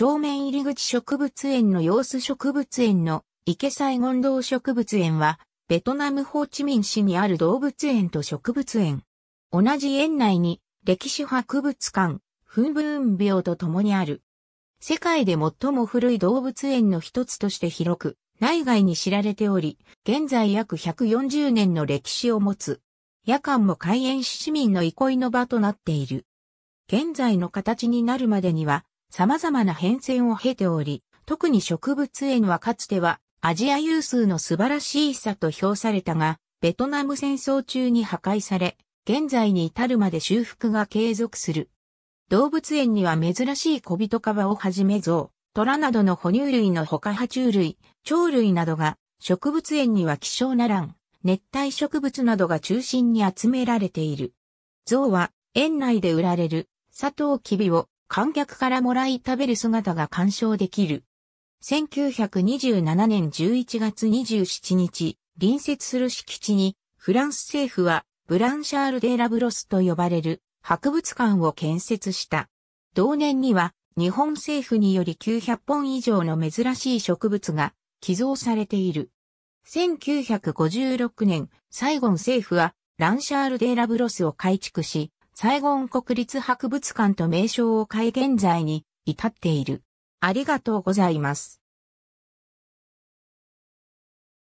正面入り口植物園の様子植物園の池西権堂植物園は、ベトナムホーチミン市にある動物園と植物園。同じ園内に歴史博物館、フンブーン病と共にある。世界で最も古い動物園の一つとして広く、内外に知られており、現在約140年の歴史を持つ。夜間も開園し市民の憩いの場となっている。現在の形になるまでには、様々な変遷を経ており、特に植物園はかつてはアジア有数の素晴らしいさと評されたが、ベトナム戦争中に破壊され、現在に至るまで修復が継続する。動物園には珍しい小人カバをはじめ象、虎などの哺乳類の他爬虫類、鳥類などが、植物園には希少なん。熱帯植物などが中心に集められている。象は園内で売られるサトウキビを観客からもらい食べる姿が鑑賞できる。1927年11月27日、隣接する敷地に、フランス政府は、ブランシャール・デ・ラブロスと呼ばれる博物館を建設した。同年には、日本政府により900本以上の珍しい植物が寄贈されている。1956年、サイゴン政府は、ランシャール・デ・ラブロスを改築し、サイゴン国立博物館と名称を変え現在に至っている。ありがとうございます。